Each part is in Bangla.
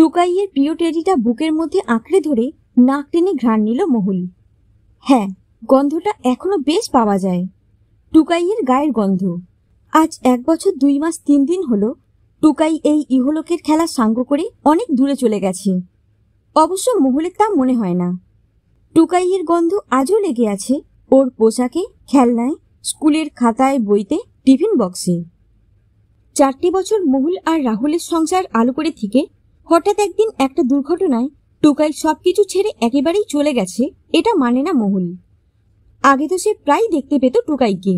টুকাইয়ের প্রিয় টেরিটা বুকের মধ্যে আঁকড়ে ধরে নাক টেনে ঘ্রাণ নিল মহুল হ্যাঁ গন্ধটা এখনো বেশ পাওয়া যায় টুকাইয়ের গায়ের গন্ধ আজ এক বছর দুই মাস তিন দিন হলো টুকাই এই ইহলোকের খেলা সাঙ্গ করে অনেক দূরে চলে গেছে অবশ্য মহলের তা মনে হয় না টুকাইয়ের গন্ধ আজও লেগে আছে ওর পোশাকে খেলনায় স্কুলের খাতায় বইতে টিফিন বক্সে চারটি বছর মহুল আর রাহুলের সংসার আলো করে থেকে হঠাৎ একদিন একটা দুর্ঘটনায় টুকাই সবকিছু ছেড়ে একেবারেই চলে গেছে এটা মানে না মহুল আগে তো সে প্রায় দেখতে পেত টুকাইকে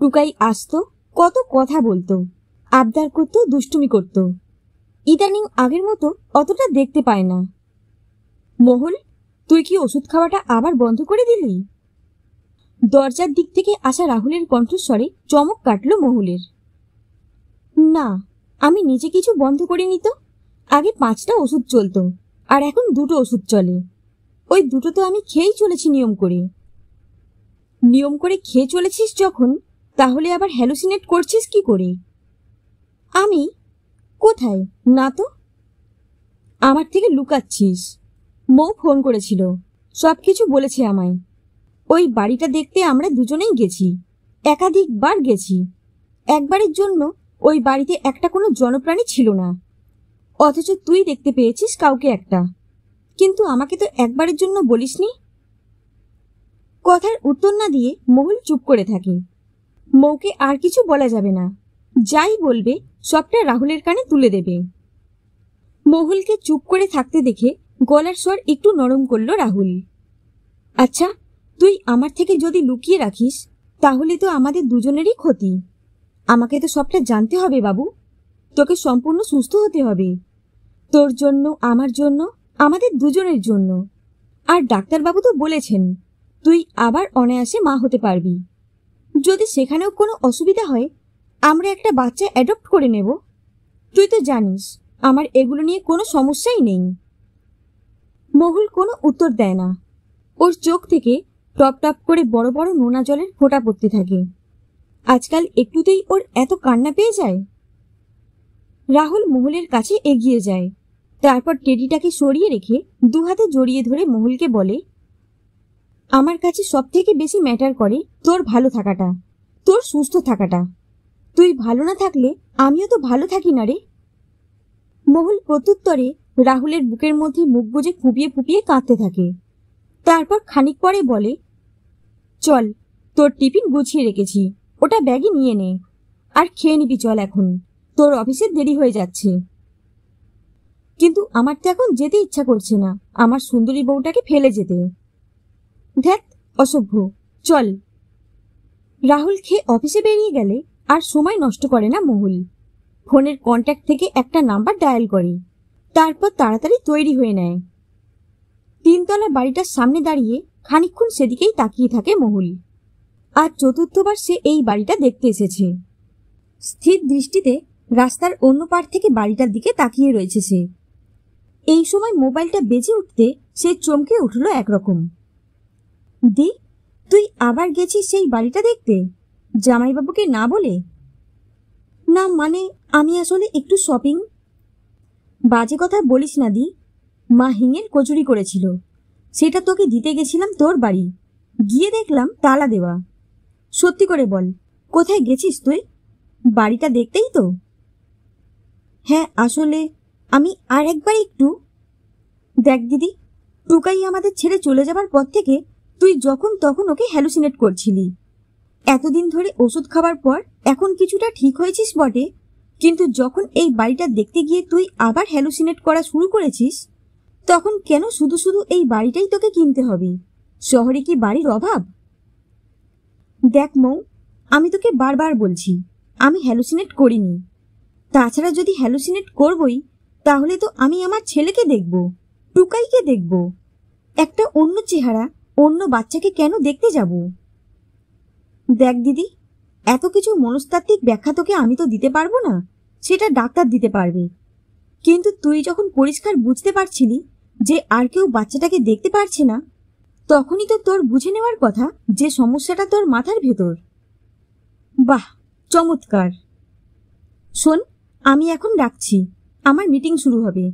টুকাই আসতো কত কথা বলতো আবদার করত দুষ্টুমি করত ইদানিং আগের মতো অতটা দেখতে পায় না মহুল তুই কি ওষুধ খাওয়াটা আবার বন্ধ করে দিলি দরজার দিক থেকে আসা রাহুলের কণ্ঠস্বরে চমক কাটল মহুলের না আমি নিজে কিছু বন্ধ করিনি তো আগে পাঁচটা ওষুধ চলতো আর এখন দুটো ওষুধ চলে ওই দুটো তো আমি খেয়েই চলেছি নিয়ম করে নিয়ম করে খেয়ে চলেছিস যখন তাহলে আবার হ্যালুসিনেট করছিস কি করে আমি কোথায় না তো আমার থেকে লুকাচ্ছিস মৌ ফোন করেছিল সব কিছু বলেছে আমায় ওই বাড়িটা দেখতে আমরা দুজনেই গেছি একাধিকবার গেছি একবারের জন্য ওই বাড়িতে একটা কোনো জনপ্রাণী ছিল না অথচ তুই দেখতে পেয়েছিস কাউকে একটা কিন্তু আমাকে তো একবারের জন্য বলিসনি কথার উত্তর না দিয়ে মহুল চুপ করে থাকে মৌকে আর কিছু বলা যাবে না যাই বলবে সবটা রাহুলের কানে তুলে দেবে মহুলকে চুপ করে থাকতে দেখে গলার স্বর একটু নরম করল রাহুল আচ্ছা তুই আমার থেকে যদি লুকিয়ে রাখিস তাহলে তো আমাদের দুজনেরই ক্ষতি আমাকে তো সবটা জানতে হবে বাবু তোকে সম্পূর্ণ সুস্থ হতে হবে তোর জন্য আমার জন্য আমাদের দুজনের জন্য আর ডাক্তারবাবু তো বলেছেন তুই আবার অনায়াসে মা হতে পারবি যদি সেখানেও কোনো অসুবিধা হয় আমরা একটা বাচ্চা অ্যাডপ্ট করে নেব তুই তো জানিস আমার এগুলো নিয়ে কোনো সমস্যাই নেই মহুল কোনো উত্তর দেয় না ওর চোখ থেকে টপ টপ করে বড় বড় নোনা জলের ফোঁটা পড়তে থাকে আজকাল একটুতেই ওর এত কান্না পেয়ে যায় রাহুল মহুলের কাছে এগিয়ে যায় তারপর টেডিটাকে সরিয়ে রেখে দু হাতে জড়িয়ে ধরে মহুলকে বলে আমার কাছে সব থেকে বেশি ম্যাটার করে তোর ভালো থাকাটা তোর সুস্থ থাকাটা তুই ভালো না থাকলে আমিও তো ভালো থাকি না রে মহুল প্রত্যুত্তরে রাহুলের বুকের মধ্যে মুখ বুঝে ফুপিয়ে ফুপিয়ে কাঁদতে থাকে তারপর খানিক পরে বলে চল তোর টিফিন গুছিয়ে রেখেছি ওটা ব্যাগে নিয়ে নে আর খেয়ে নিবি চল এখন তোর অফিসে দেরি হয়ে যাচ্ছে কিন্তু আমার তো এখন যেতে ইচ্ছা করছে না আমার সুন্দরী বউটাকে ফেলে যেতে ধ্যাত অসভ্য চল রাহুল খেয়ে অফিসে বেরিয়ে গেলে আর সময় নষ্ট করে না মহুল ফোনের কন্ট্যাক্ট থেকে একটা নাম্বার ডায়াল করে তারপর তাড়াতাড়ি তৈরি হয়ে নেয় তিনতলা বাড়িটার সামনে দাঁড়িয়ে খানিক্ষণ সেদিকেই তাকিয়ে থাকে মহুল আর চতুর্থবার সে এই বাড়িটা দেখতে এসেছে স্থির দৃষ্টিতে রাস্তার অন্য পার থেকে বাড়িটার দিকে তাকিয়ে রয়েছে সে এই সময় মোবাইলটা বেজে উঠতে সে চমকে উঠল একরকম দি তুই আবার গেছিস সেই বাড়িটা দেখতে জামাইবাবুকে না বলে না মানে আমি আসলে একটু শপিং বাজে কথা বলিস না দি মা হিঙের কচুরি করেছিল সেটা তোকে দিতে গেছিলাম তোর বাড়ি গিয়ে দেখলাম তালা দেওয়া সত্যি করে বল কোথায় গেছিস তুই বাড়িটা দেখতেই তো হ্যাঁ আসলে আমি আর একবার একটু দেখ দিদি টুকাই আমাদের ছেড়ে চলে যাবার পর থেকে তুই যখন তখন ওকে হ্যালুসিনেট করছিলি এতদিন ধরে ওষুধ খাবার পর এখন কিছুটা ঠিক হয়েছিস বটে কিন্তু যখন এই বাড়িটা দেখতে গিয়ে তুই আবার হ্যালুসিনেট করা শুরু করেছিস তখন কেন শুধু শুধু এই বাড়িটাই তোকে কিনতে হবে শহরে কি বাড়ির অভাব দেখ মৌ আমি তোকে বারবার বলছি আমি হ্যালুসিনেট করিনি তাছাড়া যদি হ্যালুসিনেট করবই তাহলে তো আমি আমার ছেলেকে দেখব টুকাইকে দেখব একটা অন্য চেহারা অন্য বাচ্চাকে কেন দেখতে যাব দেখ দিদি এত কিছু মনস্তাত্ত্বিক ব্যাখ্যা তোকে আমি তো দিতে পারবো না সেটা ডাক্তার দিতে পারবে কিন্তু তুই যখন পরিষ্কার বুঝতে পারছিলি যে আর কেউ বাচ্চাটাকে দেখতে পারছে না তখনই তো তোর বুঝে নেওয়ার কথা যে সমস্যাটা তোর মাথার ভেতর বাহ চমৎকার শোন আমি এখন রাখছি আমার মিটিং শুরু হবে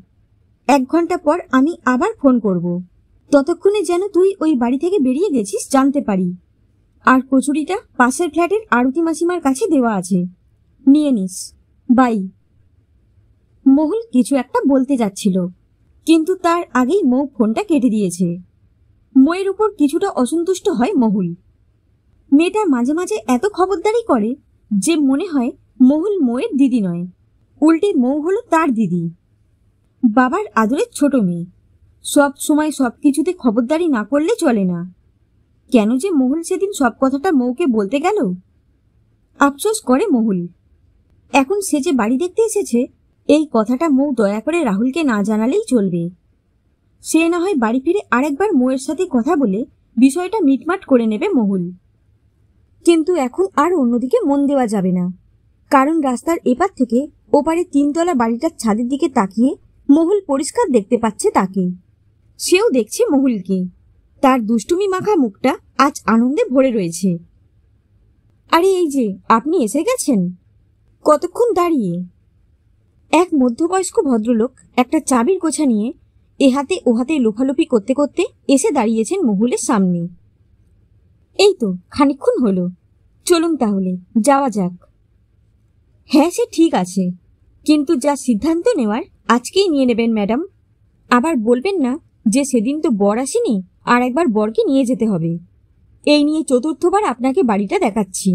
এক ঘন্টা পর আমি আবার ফোন করব ততক্ষণে যেন তুই ওই বাড়ি থেকে বেরিয়ে গেছিস জানতে পারি আর কচুরিটা পাশের ফ্ল্যাটের আরতি মাসিমার কাছে দেওয়া আছে নিয়ে নিস বাই মহুল কিছু একটা বলতে যাচ্ছিল কিন্তু তার আগেই মৌ ফোনটা কেটে দিয়েছে মইয়ের উপর কিছুটা অসন্তুষ্ট হয় মহুল মেয়েটা মাঝে মাঝে এত খবরদারি করে যে মনে হয় মহুল মোয়ের দিদি নয় উল্টে মৌ হলো তার দিদি বাবার আদরের ছোট মেয়ে সব সময় সব কিছুতে খবরদারি না করলে চলে না কেন যে মহুল সেদিন সব কথাটা মৌকে বলতে গেল আফসোস করে মহুল এখন সে যে বাড়ি দেখতে এসেছে এই কথাটা মৌ দয়া করে রাহুলকে না জানালেই চলবে সে না হয় বাড়ি ফিরে আরেকবার মৌয়ের সাথে কথা বলে বিষয়টা মিটমাট করে নেবে মহুল কিন্তু এখন আর অন্যদিকে মন দেওয়া যাবে না কারণ রাস্তার এপার থেকে ওপারে তিনতলা বাড়িটার ছাদের দিকে তাকিয়ে মহুল পরিষ্কার দেখতে পাচ্ছে তাকে সেও দেখছে মহুলকে তার দুষ্টুমি মাখা মুখটা আজ আনন্দে ভরে রয়েছে আরে এই যে আপনি এসে গেছেন কতক্ষণ দাঁড়িয়ে এক মধ্যবয়স্ক ভদ্রলোক একটা চাবির গোছা নিয়ে এ ও ওহাতে লোফালোফি করতে করতে এসে দাঁড়িয়েছেন মহুলের সামনে এই তো খানিক্ষণ হলো চলুন তাহলে যাওয়া যাক হ্যাঁ সে ঠিক আছে কিন্তু যা সিদ্ধান্ত নেওয়ার আজকেই নিয়ে নেবেন ম্যাডাম আবার বলবেন না যে সেদিন তো বর আসেনি আর একবার বরকে নিয়ে যেতে হবে এই নিয়ে চতুর্থবার আপনাকে বাড়িটা দেখাচ্ছি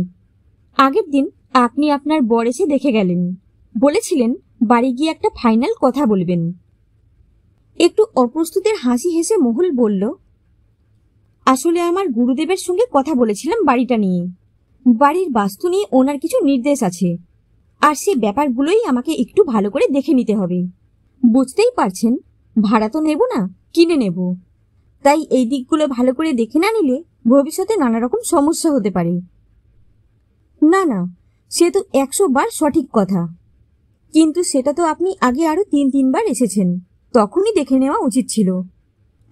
আগের দিন আপনি আপনার বর এসে দেখে গেলেন বলেছিলেন বাড়ি গিয়ে একটা ফাইনাল কথা বলবেন একটু অপ্রস্তুতের হাসি হেসে মহুল বলল আসলে আমার গুরুদেবের সঙ্গে কথা বলেছিলাম বাড়িটা নিয়ে বাড়ির বাস্তু নিয়ে ওনার কিছু নির্দেশ আছে আর সে ব্যাপারগুলোই আমাকে একটু ভালো করে দেখে নিতে হবে বুঝতেই পারছেন ভাড়া তো নেব না কিনে নেব তাই এই দিকগুলো ভালো করে দেখে না নিলে ভবিষ্যতে নানা রকম সমস্যা হতে পারে না না সে তো একশো বার সঠিক কথা কিন্তু সেটা তো আপনি আগে আরও তিন তিনবার এসেছেন তখনই দেখে নেওয়া উচিত ছিল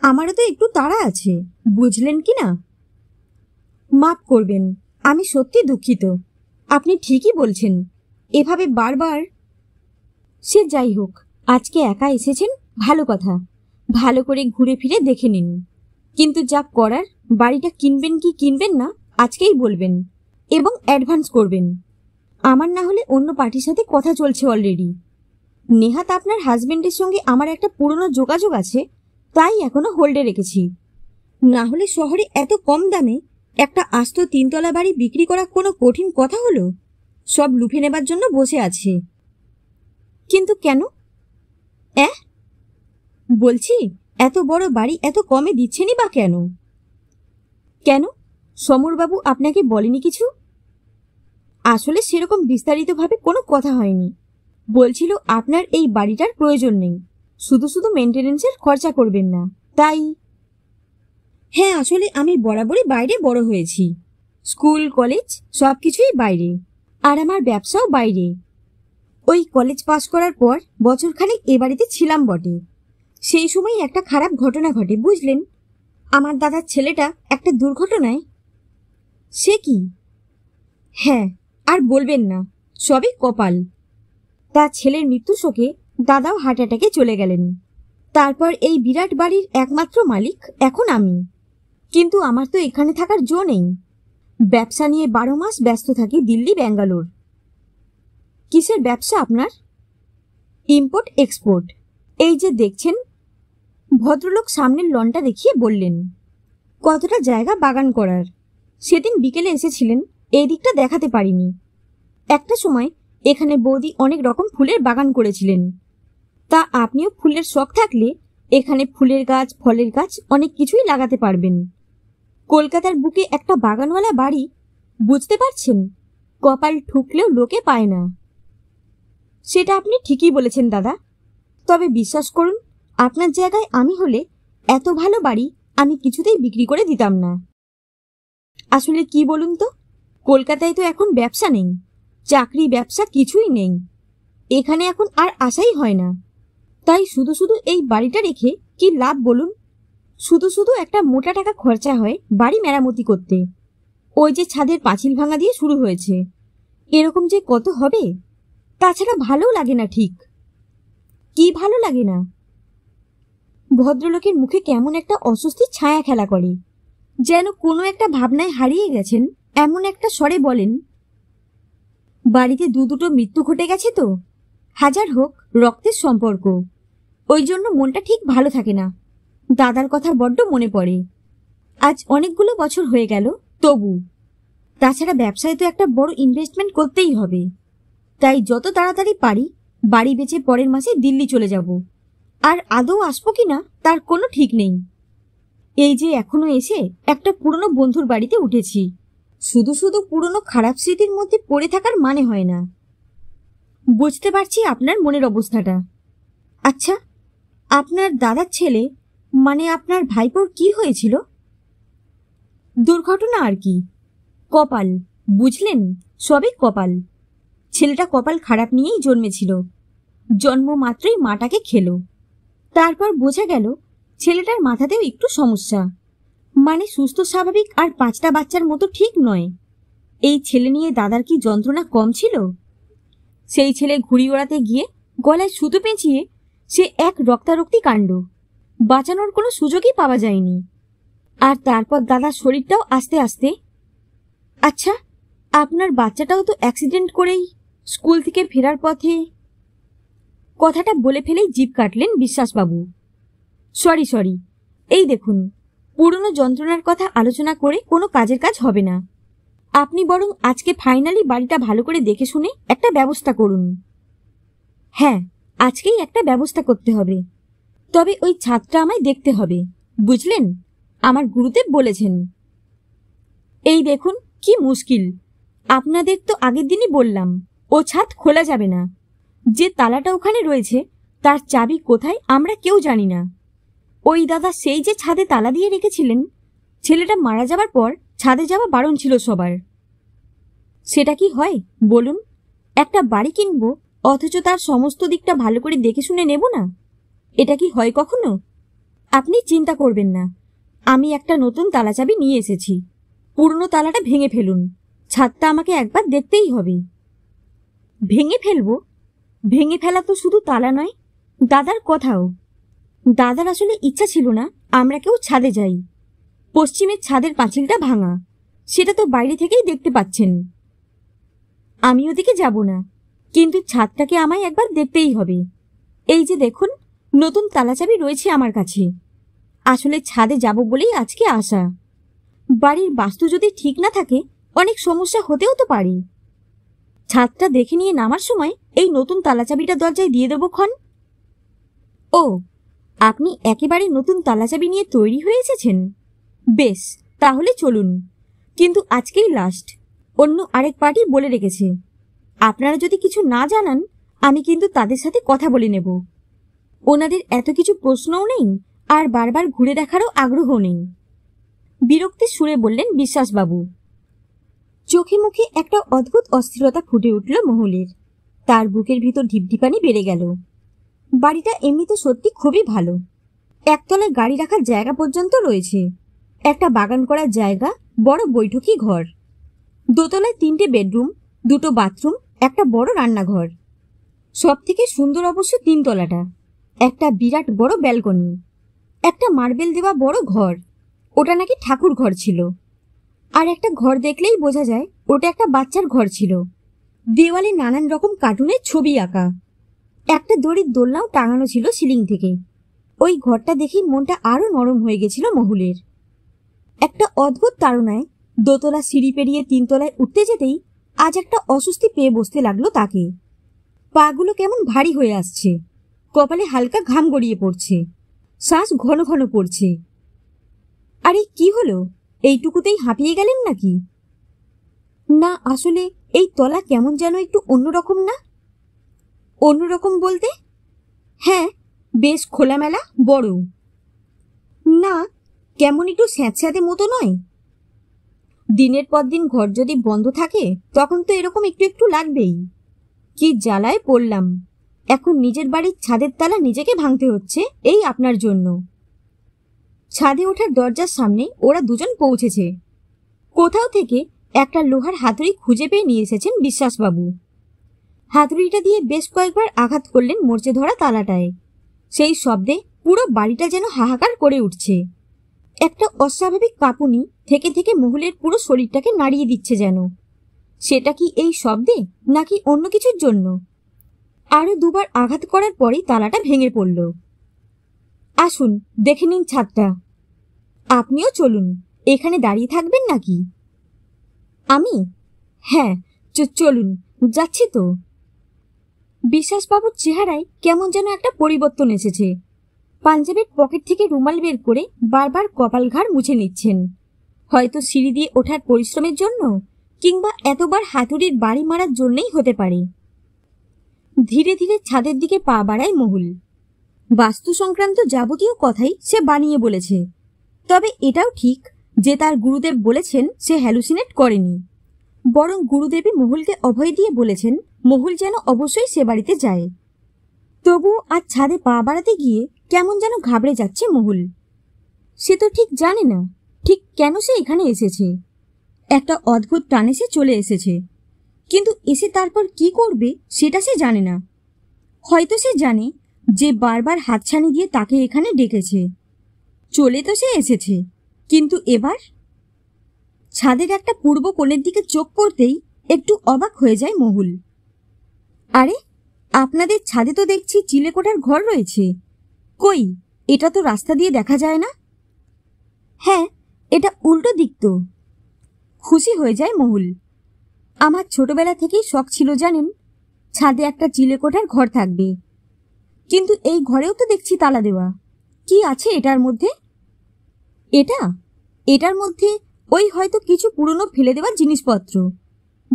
আমারও তো একটু তাড়া আছে বুঝলেন কি না মাফ করবেন আমি সত্যি দুঃখিত আপনি ঠিকই বলছেন এভাবে বারবার সে যাই হোক আজকে একা এসেছেন ভালো কথা ভালো করে ঘুরে ফিরে দেখে নিন কিন্তু যা করার বাড়িটা কিনবেন কি কিনবেন না আজকেই বলবেন এবং অ্যাডভান্স করবেন আমার না হলে অন্য পার্টির সাথে কথা চলছে অলরেডি নেহাত আপনার হাজবেন্ডের সঙ্গে আমার একটা পুরনো যোগাযোগ আছে তাই এখনো হোল্ডে রেখেছি না হলে শহরে এত কম দামে একটা আস্ত তিনতলা বাড়ি বিক্রি করা কোনো কঠিন কথা হলো সব লুফে নেবার জন্য বসে আছে কিন্তু কেন অ্যাঁ বলছি এত বড় বাড়ি এত কমে দিচ্ছেনি বা কেন কেন সমরবাবু আপনাকে বলেনি কিছু আসলে সেরকম বিস্তারিতভাবে কোনো কথা হয়নি বলছিল আপনার এই বাড়িটার প্রয়োজন নেই শুধু শুধু মেনটেনেন্সের খরচা করবেন না তাই হ্যাঁ আসলে আমি বরাবরই বাইরে বড় হয়েছি স্কুল কলেজ সব কিছুই বাইরে আর আমার ব্যবসাও বাইরে ওই কলেজ পাশ করার পর বছরখানেক এ বাড়িতে ছিলাম বটে সেই সময় একটা খারাপ ঘটনা ঘটে বুঝলেন আমার দাদার ছেলেটা একটা দুর্ঘটনায় সে কি হ্যাঁ আর বলবেন না সবই কপাল তার ছেলের মৃত্যু শোকে দাদাও হার্ট অ্যাটাকে চলে গেলেন তারপর এই বিরাট বাড়ির একমাত্র মালিক এখন আমি কিন্তু আমার তো এখানে থাকার জো নেই ব্যবসা নিয়ে বারো মাস ব্যস্ত থাকি দিল্লি ব্যাঙ্গালোর কিসের ব্যবসা আপনার ইম্পোর্ট এক্সপোর্ট এই যে দেখছেন ভদ্রলোক সামনের লনটা দেখিয়ে বললেন কতটা জায়গা বাগান করার সেদিন বিকেলে এসেছিলেন এই দিকটা দেখাতে পারিনি একটা সময় এখানে বৌদি অনেক রকম ফুলের বাগান করেছিলেন তা আপনিও ফুলের শখ থাকলে এখানে ফুলের গাছ ফলের গাছ অনেক কিছুই লাগাতে পারবেন কলকাতার বুকে একটা বাগানওয়ালা বাড়ি বুঝতে পারছেন কপাল ঠুকলেও লোকে পায় না সেটা আপনি ঠিকই বলেছেন দাদা তবে বিশ্বাস করুন আপনার জায়গায় আমি হলে এত ভালো বাড়ি আমি কিছুতেই বিক্রি করে দিতাম না আসলে কি বলুন তো কলকাতায় তো এখন ব্যবসা নেই চাকরি ব্যবসা কিছুই নেই এখানে এখন আর আশাই হয় না তাই শুধু শুধু এই বাড়িটা রেখে কি লাভ বলুন শুধু শুধু একটা মোটা টাকা খরচা হয় বাড়ি মেরামতি করতে ওই যে ছাদের পাঁচিল ভাঙা দিয়ে শুরু হয়েছে এরকম যে কত হবে তাছাড়া ভালো লাগে না ঠিক কি ভালো লাগে না ভদ্রলোকের মুখে কেমন একটা অস্বস্তির ছায়া খেলা করে যেন কোনো একটা ভাবনায় হারিয়ে গেছেন এমন একটা স্বরে বলেন বাড়িতে দু দুটো মৃত্যু ঘটে গেছে তো হাজার হোক রক্তের সম্পর্ক ওই জন্য মনটা ঠিক ভালো থাকে না দাদার কথা বড্ড মনে পড়ে আজ অনেকগুলো বছর হয়ে গেল তবু তাছাড়া ব্যবসায় তো একটা বড় ইনভেস্টমেন্ট করতেই হবে তাই যত তাড়াতাড়ি পারি বাড়ি বেঁচে পরের মাসে দিল্লি চলে যাব আর আদৌ আসবো কি না তার কোনো ঠিক নেই এই যে এখনো এসে একটা পুরনো বন্ধুর বাড়িতে উঠেছি শুধু শুধু পুরনো খারাপ স্মৃতির মধ্যে পড়ে থাকার মানে হয় না বুঝতে পারছি আপনার মনের অবস্থাটা আচ্ছা আপনার দাদার ছেলে মানে আপনার ভাইপোর কি হয়েছিল দুর্ঘটনা আর কি কপাল বুঝলেন সবই কপাল ছেলেটা কপাল খারাপ নিয়েই জন্মেছিল জন্ম মাত্রই মাটাকে খেলো তারপর বোঝা গেল ছেলেটার মাথাতেও একটু সমস্যা মানে সুস্থ স্বাভাবিক আর পাঁচটা বাচ্চার মতো ঠিক নয় এই ছেলে নিয়ে দাদার কি যন্ত্রণা কম ছিল সেই ছেলে ঘুড়ি ওড়াতে গিয়ে গলায় সুতো পেঁচিয়ে সে এক রক্তারক্তি কাণ্ড বাঁচানোর কোনো সুযোগই পাওয়া যায়নি আর তারপর দাদার শরীরটাও আস্তে আস্তে আচ্ছা আপনার বাচ্চাটাও তো অ্যাক্সিডেন্ট করেই স্কুল থেকে ফেরার পথে কথাটা বলে ফেলেই জিপ কাটলেন বিশ্বাসবাবু সরি সরি এই দেখুন পুরনো যন্ত্রণার কথা আলোচনা করে কোনো কাজের কাজ হবে না আপনি বরং আজকে ফাইনালি বাড়িটা ভালো করে দেখে শুনে একটা ব্যবস্থা করুন হ্যাঁ আজকেই একটা ব্যবস্থা করতে হবে তবে ওই ছাদটা আমায় দেখতে হবে বুঝলেন আমার গুরুদেব বলেছেন এই দেখুন কি মুশকিল আপনাদের তো আগের দিনই বললাম ও ছাদ খোলা যাবে না যে তালাটা ওখানে রয়েছে তার চাবি কোথায় আমরা কেউ জানি না ওই দাদা সেই যে ছাদে তালা দিয়ে রেখেছিলেন ছেলেটা মারা যাবার পর ছাদে যাওয়া বারণ ছিল সবার সেটা কি হয় বলুন একটা বাড়ি কিনবো অথচ তার সমস্ত দিকটা ভালো করে দেখে শুনে নেব না এটা কি হয় কখনো আপনি চিন্তা করবেন না আমি একটা নতুন তালা চাবি নিয়ে এসেছি পুরনো তালাটা ভেঙে ফেলুন ছাদটা আমাকে একবার দেখতেই হবে ভেঙে ফেলবো ভেঙে ফেলা তো শুধু তালা নয় দাদার কথাও দাদার আসলে ইচ্ছা ছিল না আমরা কেউ ছাদে যাই পশ্চিমের ছাদের পাঁচিলটা ভাঙা সেটা তো বাইরে থেকেই দেখতে পাচ্ছেন আমি ওদিকে যাব না কিন্তু ছাদটাকে আমায় একবার দেখতেই হবে এই যে দেখুন নতুন তালাচাবি রয়েছে আমার কাছে আসলে ছাদে যাব বলেই আজকে আসা বাড়ির বাস্তু যদি ঠিক না থাকে অনেক সমস্যা হতেও তো পারে ছাদটা দেখে নিয়ে নামার সময় এই নতুন তালাচাবিটা দরজায় দিয়ে দেবো ক্ষণ ও আপনি একেবারে নতুন তালাচাবি নিয়ে তৈরি হয়ে এসেছেন বেশ তাহলে চলুন কিন্তু আজকেই লাস্ট অন্য আরেক পার্টি বলে রেখেছে আপনারা যদি কিছু না জানান আমি কিন্তু তাদের সাথে কথা বলে নেব ওনাদের এত কিছু প্রশ্নও নেই আর বারবার ঘুরে দেখারও আগ্রহ নেই বিরক্তি সুরে বললেন বিশ্বাসবাবু চোখে মুখে একটা অদ্ভুত অস্থিরতা ফুটে উঠল মহলের তার বুকের ভিতর ঢিপঢিপানি বেড়ে গেল বাড়িটা এমনিতে সত্যি খুবই ভালো একতলায় গাড়ি রাখার জায়গা পর্যন্ত রয়েছে একটা বাগান করার জায়গা বড় বৈঠকি ঘর দোতলায় তিনটে বেডরুম দুটো বাথরুম একটা বড় রান্নাঘর সব থেকে সুন্দর অবশ্য তিনতলাটা একটা বিরাট বড় ব্যালকনি একটা মার্বেল দেওয়া বড় ঘর ওটা নাকি ঠাকুর ঘর ছিল আর একটা ঘর দেখলেই বোঝা যায় ওটা একটা বাচ্চার ঘর ছিল দেওয়ালে নানান রকম কার্টুনের ছবি আঁকা একটা দড়ির দোলনাও টাঙানো ছিল সিলিং থেকে ওই ঘরটা দেখেই মনটা আরও নরম হয়ে গেছিল মহুলের একটা অদ্ভুত তাড়নায় দোতলা সিঁড়ি পেরিয়ে তিনতলায় উঠতে যেতেই আজ একটা অস্বস্তি পেয়ে বসতে লাগলো তাকে পাগুলো কেমন ভারী হয়ে আসছে কপালে হালকা ঘাম গড়িয়ে পড়ছে শ্বাস ঘন ঘন পড়ছে আরে কি হলো এইটুকুতেই হাঁপিয়ে গেলেন নাকি না আসলে এই তলা কেমন যেন একটু অন্যরকম না অন্যরকম বলতে হ্যাঁ বেশ খোলামেলা বড় না কেমন একটু স্যাঁতস্যাঁতে মতো নয় দিনের পর দিন ঘর যদি বন্ধ থাকে তখন তো এরকম একটু একটু লাগবেই কি জ্বালায় পড়লাম এখন নিজের বাড়ির ছাদের তালা নিজেকে ভাঙতে হচ্ছে এই আপনার জন্য ছাদে ওঠার দরজার সামনে ওরা দুজন পৌঁছেছে কোথাও থেকে একটা লোহার হাতুড়ি খুঁজে পেয়ে নিয়ে এসেছেন বিশ্বাসবাবু হাতুড়িটা দিয়ে বেশ কয়েকবার আঘাত করলেন মরচে ধরা তালাটায় সেই শব্দে পুরো বাড়িটা যেন হাহাকার করে উঠছে একটা অস্বাভাবিক কাঁপুনি থেকে থেকে মহুলের পুরো শরীরটাকে নাড়িয়ে দিচ্ছে যেন সেটা কি এই শব্দে নাকি অন্য কিছুর জন্য আরও দুবার আঘাত করার পরই তালাটা ভেঙে পড়ল আসুন দেখে নিন ছাদটা আপনিও চলুন এখানে দাঁড়িয়ে থাকবেন নাকি আমি হ্যাঁ চলুন যাচ্ছি তো বিশ্বাসবাবুর চেহারায় কেমন যেন একটা পরিবর্তন এসেছে পাঞ্জাবের পকেট থেকে রুমাল বের করে বারবার কপাল ঘাড় মুছে নিচ্ছেন হয়তো সিঁড়ি দিয়ে ওঠার পরিশ্রমের জন্য কিংবা এতবার হাতুড়ির বাড়ি মারার জন্যই হতে পারে ধীরে ধীরে ছাদের দিকে পা বাড়ায় মহুল বাস্তু সংক্রান্ত যাবতীয় কথাই সে বানিয়ে বলেছে তবে এটাও ঠিক যে তার গুরুদেব বলেছেন সে হ্যালুসিনেট করেনি বরং গুরুদেবী মহুলকে অভয় দিয়ে বলেছেন মহুল যেন অবশ্যই সে বাড়িতে যায় তবু আজ ছাদে পা বাড়াতে গিয়ে কেমন যেন ঘাবড়ে যাচ্ছে মহুল সে তো ঠিক জানে না ঠিক কেন সে এখানে এসেছে একটা অদ্ভুত টানে সে চলে এসেছে কিন্তু এসে তারপর কি করবে সেটা সে জানে না হয়তো সে জানে যে বারবার হাতছানি দিয়ে তাকে এখানে ডেকেছে চলে তো সে এসেছে কিন্তু এবার ছাদের একটা পূর্ব কোণের দিকে চোখ পড়তেই একটু অবাক হয়ে যায় মহুল আরে আপনাদের ছাদে তো দেখছি চিলেকোটার ঘর রয়েছে কই এটা তো রাস্তা দিয়ে দেখা যায় না হ্যাঁ এটা উল্টো দিক তো খুশি হয়ে যায় মহুল আমার ছোটবেলা থেকেই শখ ছিল জানেন ছাদে একটা চিলেকোঠার ঘর থাকবে কিন্তু এই ঘরেও তো দেখছি তালা দেওয়া কি আছে এটার মধ্যে এটা এটার মধ্যে ওই হয়তো কিছু পুরনো ফেলে দেওয়ার জিনিসপত্র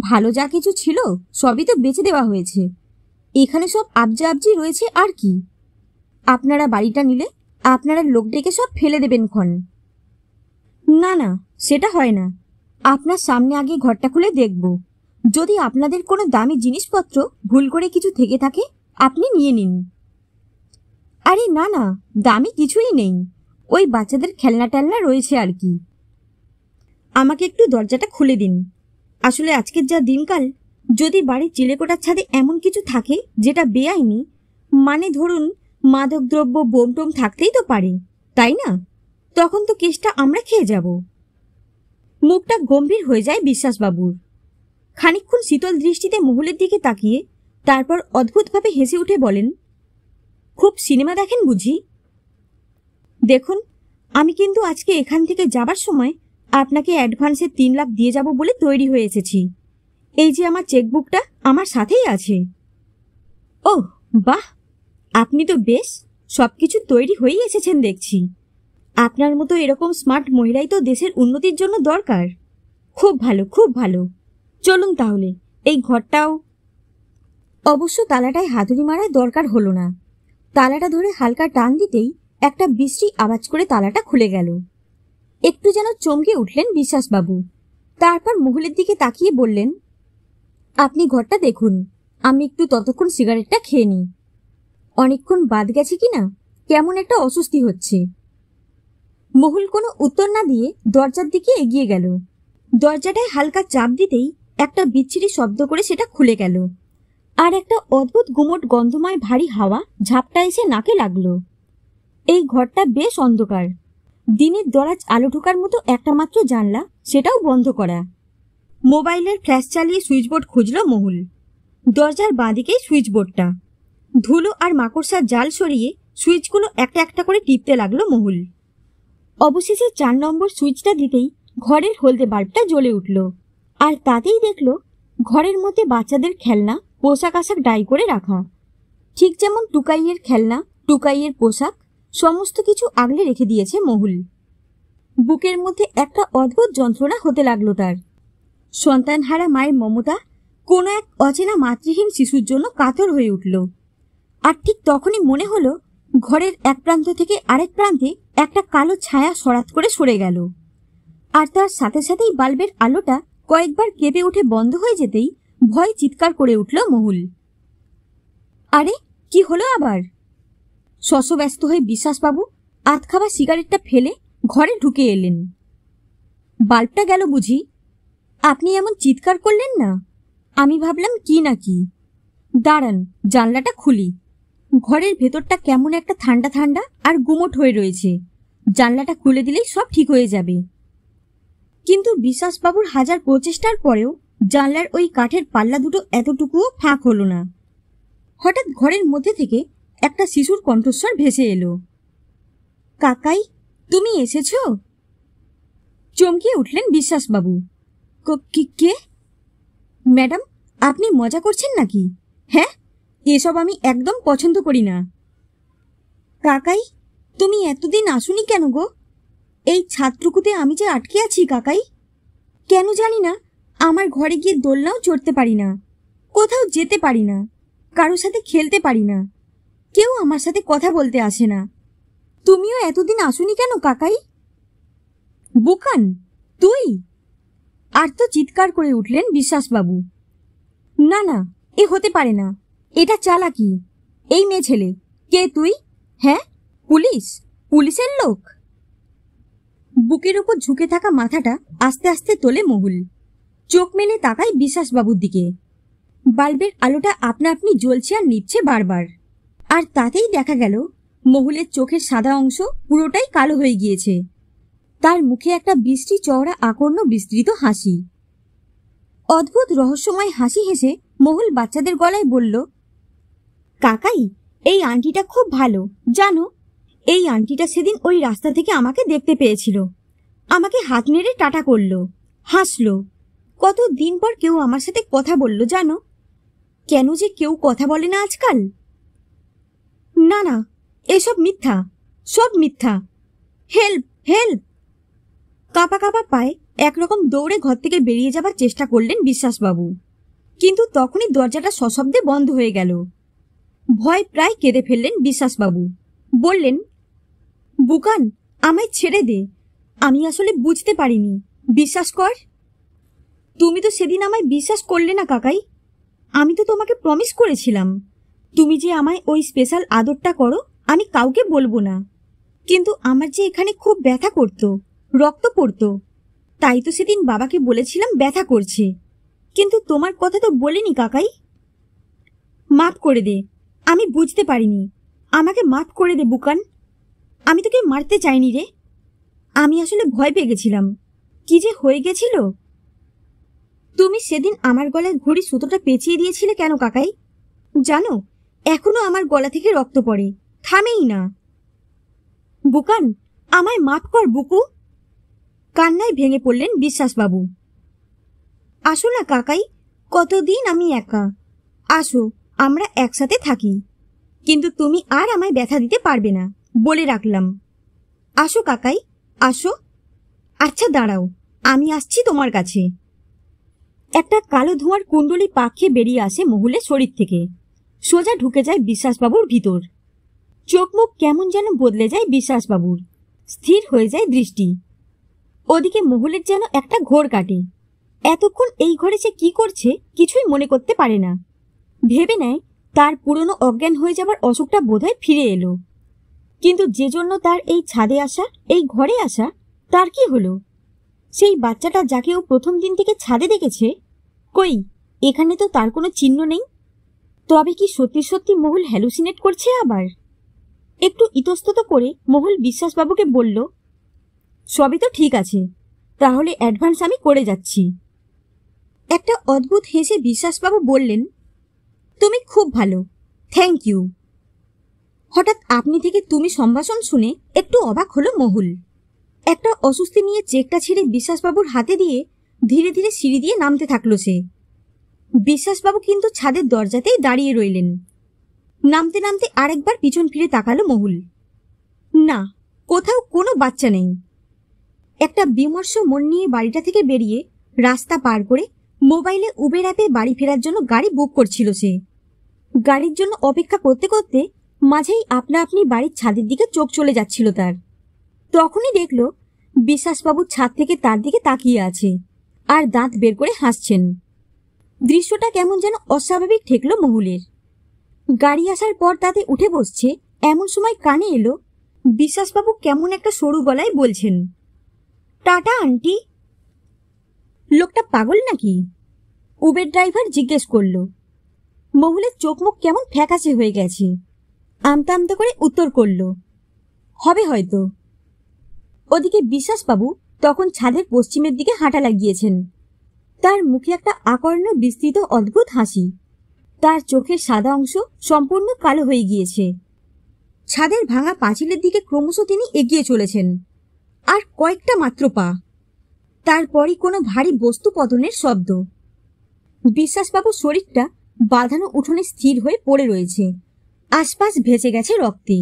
ভালো যা কিছু ছিল সবই তো বেছে দেওয়া হয়েছে এখানে সব আবজা আবজি রয়েছে আর কি আপনারা বাড়িটা নিলে আপনারা লোক ডেকে সব ফেলে দেবেন ক্ষণ না না সেটা হয় না আপনার সামনে আগে ঘরটা খুলে দেখবো যদি আপনাদের কোনো দামি জিনিসপত্র ভুল করে কিছু থেকে থাকে আপনি নিয়ে নিন আরে না না দামি কিছুই নেই ওই বাচ্চাদের খেলনা টেলনা রয়েছে আর কি আমাকে একটু দরজাটা খুলে দিন আসলে আজকের যা দিনকাল যদি বাড়ির চিলেকোটার ছাদে এমন কিছু থাকে যেটা বেআইনি মানে ধরুন মাদকদ্রব্য বোমটোম থাকতেই তো পারে তাই না তখন তো কেসটা আমরা খেয়ে যাব মুখটা গম্ভীর হয়ে যায় বিশ্বাসবাবুর খানিক্ষণ শীতল দৃষ্টিতে মহুলের দিকে তাকিয়ে তারপর অদ্ভুতভাবে হেসে উঠে বলেন খুব সিনেমা দেখেন বুঝি দেখুন আমি কিন্তু আজকে এখান থেকে যাবার সময় আপনাকে অ্যাডভান্সে তিন লাখ দিয়ে যাব বলে তৈরি হয়ে এসেছি এই যে আমার চেকবুকটা আমার সাথেই আছে ও বাহ আপনি তো বেশ সব কিছু তৈরি হয়েই এসেছেন দেখছি আপনার মতো এরকম স্মার্ট মহিলাই তো দেশের উন্নতির জন্য দরকার খুব ভালো খুব ভালো চলুন তাহলে এই ঘরটাও অবশ্য তালাটায় হাতুড়ি মারার দরকার হলো না তালাটা ধরে হালকা টান দিতেই একটা বৃষ্টি আওয়াজ করে তালাটা খুলে গেল একটু যেন চমকে উঠলেন বিশ্বাসবাবু তারপর মহুলের দিকে তাকিয়ে বললেন আপনি ঘরটা দেখুন আমি একটু ততক্ষণ সিগারেটটা খেয়ে নিই অনেকক্ষণ বাদ গেছে কি না কেমন একটা অস্বস্তি হচ্ছে মহুল কোনো উত্তর না দিয়ে দরজার দিকে এগিয়ে গেল দরজাটায় হালকা চাপ দিতেই একটা বিচ্ছিরি শব্দ করে সেটা খুলে গেল আর একটা অদ্ভুত গুমট গন্ধময় ভারী হাওয়া ঝাপটা এসে নাকে লাগলো এই ঘরটা বেশ অন্ধকার দিনের দরাজ আলো ঢোকার মতো একটা মাত্র জানলা সেটাও বন্ধ করা মোবাইলের ফ্ল্যাশ চালিয়ে সুইচবোর্ড খুঁজল মহুল দরজার বাঁদিকেই সুইচবোর্ডটা ধুলো আর মাকড়সার জাল সরিয়ে সুইচগুলো একটা একটা করে টিপতে লাগলো মহুল অবশেষে চার নম্বর সুইচটা দিতেই ঘরের হলদে বাল্বটা জ্বলে উঠল আর তাতেই দেখলো ঘরের মধ্যে বাচ্চাদের খেলনা পোশাক আশাক ডাই করে রাখা ঠিক যেমন টুকাইয়ের খেলনা টুকাইয়ের পোশাক সমস্ত কিছু আগলে রেখে দিয়েছে মহুল বুকের মধ্যে একটা অদ্ভুত যন্ত্রণা হতে লাগলো তার সন্তানহারা মায়ের মমতা কোনো এক অচেনা মাতৃহীন শিশুর জন্য কাতর হয়ে উঠল আর ঠিক তখনই মনে হলো ঘরের এক প্রান্ত থেকে আরেক প্রান্তে একটা কালো ছায়া সরাত করে সরে গেল আর তার সাথে সাথেই বাল্বের আলোটা কয়েকবার কেঁপে উঠে বন্ধ হয়ে যেতেই ভয় চিৎকার করে উঠল মহুল আরে কি হলো আবার শশব্যস্ত হয়ে বিশ্বাসবাবু আতখাবা সিগারেটটা ফেলে ঘরে ঢুকে এলেন বাল্বটা গেল বুঝি আপনি এমন চিৎকার করলেন না আমি ভাবলাম কি না কি দাঁড়ান জানলাটা খুলি ঘরের ভেতরটা কেমন একটা ঠান্ডা ঠান্ডা আর গুমোট হয়ে রয়েছে জানলাটা খুলে দিলেই সব ঠিক হয়ে যাবে কিন্তু বিশ্বাসবাবুর হাজার প্রচেষ্টার পরেও জানলার ওই কাঠের পাল্লা দুটো এতটুকুও ফাঁক হলো না হঠাৎ ঘরের মধ্যে থেকে একটা শিশুর কণ্ঠস্বর ভেসে এলো কাকাই তুমি এসেছ চমকে উঠলেন বিশ্বাসবাবু কে ম্যাডাম আপনি মজা করছেন নাকি হ্যাঁ এসব আমি একদম পছন্দ করি না কাকাই তুমি এতদিন আসুনি কেন গো এই ছাত্রকুতে আমি যে আটকে আছি কাকাই কেন জানি না আমার ঘরে গিয়ে দোলনাও চড়তে পারি না কোথাও যেতে পারি না কারোর সাথে খেলতে পারি না কেউ আমার সাথে কথা বলতে আসে না তুমিও এতদিন আসুনি কেন কাকাই বোকান তুই আর তো চিৎকার করে উঠলেন বিশ্বাসবাবু না না এ হতে পারে না এটা চালাকি এই মেয়ে ছেলে কে তুই হ্যাঁ পুলিশ পুলিশের লোক বুকের উপর ঝুঁকে থাকা মাথাটা আস্তে আস্তে তোলে মহুল চোখ মেলে তাকায় বিশ্বাসবাবুর দিকে বাল্বের আলোটা আপনা আপনি জ্বলছে আর নিচ্ছে বারবার আর তাতেই দেখা গেল মহুলের চোখের সাদা অংশ পুরোটাই কালো হয়ে গিয়েছে তার মুখে একটা বৃষ্টি চওড়া আকর্ণ বিস্তৃত হাসি অদ্ভুত রহস্যময় হাসি হেসে মহুল বাচ্চাদের গলায় বলল কাকাই এই আন্টিটা খুব ভালো জানো এই আন্টিটা সেদিন ওই রাস্তা থেকে আমাকে দেখতে পেয়েছিল আমাকে হাত নেড়ে টাটা করলো হাসলো কত দিন পর কেউ আমার সাথে কথা বলল জানো কেন যে কেউ কথা বলে না আজকাল না না এসব মিথ্যা সব মিথ্যা হেল্প হেল্প কাঁপা কাপা পায়ে একরকম দৌড়ে ঘর থেকে বেরিয়ে যাবার চেষ্টা করলেন বিশ্বাসবাবু কিন্তু তখনই দরজাটা সশব্দে বন্ধ হয়ে গেল ভয় প্রায় কেঁদে ফেললেন বিশ্বাসবাবু বললেন বুকান আমায় ছেড়ে দে আমি আসলে বুঝতে পারিনি বিশ্বাস কর তুমি তো সেদিন আমায় বিশ্বাস করলে না কাকাই আমি তো তোমাকে প্রমিস করেছিলাম তুমি যে আমায় ওই স্পেশাল আদরটা করো আমি কাউকে বলবো না কিন্তু আমার যে এখানে খুব ব্যথা করত রক্ত পড়ত তাই তো সেদিন বাবাকে বলেছিলাম ব্যথা করছে কিন্তু তোমার কথা তো বলিনি কাকাই মাফ করে দে আমি বুঝতে পারিনি আমাকে মাফ করে দে বুকান আমি তোকে মারতে চাইনি রে আমি আসলে ভয় পেয়ে গেছিলাম কি যে হয়ে গেছিল তুমি সেদিন আমার গলায় ঘড়ি সুতোটা পেঁচিয়ে দিয়েছিলে কেন কাকাই জানো এখনো আমার গলা থেকে রক্ত পড়ে থামেই না বুকান আমায় মাফ কর বুকু কান্নায় ভেঙে পড়লেন বিশ্বাসবাবু আসো না কাকাই কতদিন আমি একা আসো আমরা একসাথে থাকি কিন্তু তুমি আর আমায় ব্যথা দিতে পারবে না বলে রাখলাম আসো কাকাই আসো আচ্ছা দাঁড়াও আমি আসছি তোমার কাছে একটা কালো ধোঁয়ার কুণ্ডলি পাখিয়ে বেরিয়ে আসে মহুলের শরীর থেকে সোজা ঢুকে যায় বিশ্বাসবাবুর ভিতর চোখ মুখ কেমন যেন বদলে যায় বিশ্বাসবাবুর স্থির হয়ে যায় দৃষ্টি ওদিকে মহুলের যেন একটা ঘোর কাটে এতক্ষণ এই ঘরে সে কি করছে কিছুই মনে করতে পারে না ভেবে নেয় তার পুরনো অজ্ঞান হয়ে যাবার অসুখটা বোধহয় ফিরে এলো কিন্তু যে জন্য তার এই ছাদে আসা এই ঘরে আসা তার কি হলো সেই বাচ্চাটা যাকে ও প্রথম দিন থেকে ছাদে দেখেছে কই এখানে তো তার কোনো চিহ্ন নেই তবে কি সত্যি সত্যি মহুল হ্যালুসিনেট করছে আবার একটু ইতস্তত করে মহুল বিশ্বাসবাবুকে বলল সবই তো ঠিক আছে তাহলে অ্যাডভান্স আমি করে যাচ্ছি একটা অদ্ভুত হেসে বিশ্বাসবাবু বললেন তুমি খুব ভালো থ্যাংক ইউ হঠাৎ আপনি থেকে তুমি সম্ভাষণ শুনে একটু অবাক হলো মহুল একটা অস্বস্তি নিয়ে চেকটা ছেড়ে বিশ্বাসবাবুর হাতে দিয়ে ধীরে ধীরে সিঁড়ি দিয়ে নামতে থাকলো সে বিশ্বাসবাবু কিন্তু ছাদের দরজাতেই দাঁড়িয়ে রইলেন নামতে নামতে আরেকবার পিছন ফিরে তাকালো মহুল না কোথাও কোনো বাচ্চা নেই একটা বিমর্ষ মন নিয়ে বাড়িটা থেকে বেরিয়ে রাস্তা পার করে মোবাইলে উবের অ্যাপে বাড়ি ফেরার জন্য গাড়ি বুক করছিল সে গাড়ির জন্য অপেক্ষা করতে করতে মাঝেই আপনা আপনি বাড়ির ছাদের দিকে চোখ চলে যাচ্ছিল তার তখনই দেখল বিশ্বাসবাবু ছাদ থেকে তার দিকে তাকিয়ে আছে আর দাঁত বের করে হাসছেন দৃশ্যটা কেমন যেন অস্বাভাবিক ঠেকল মহুলের গাড়ি আসার পর তাতে উঠে বসছে এমন সময় কানে এলো বিশ্বাসবাবু কেমন একটা সরু গলায় বলছেন টাটা আন্টি লোকটা পাগল নাকি উবের ড্রাইভার জিজ্ঞেস করল মহুলের চোখ মুখ কেমন ফ্যাকাশে হয়ে গেছে আমতা আমতা করে উত্তর করল হবে হয়তো ওদিকে বিশ্বাসবাবু তখন ছাদের পশ্চিমের দিকে হাঁটা লাগিয়েছেন তার মুখে একটা আকর্ণ বিস্তৃত অদ্ভুত হাসি তার চোখের সাদা অংশ সম্পূর্ণ কালো হয়ে গিয়েছে ছাদের ভাঙা পাঁচিলের দিকে ক্রমশ তিনি এগিয়ে চলেছেন আর কয়েকটা মাত্র পা তারপরই কোনো ভারী বস্তু পতনের শব্দ বিশ্বাসবাবুর শরীরটা বাঁধানো উঠোনে স্থির হয়ে পড়ে রয়েছে আশপাশ ভেসে গেছে রক্তে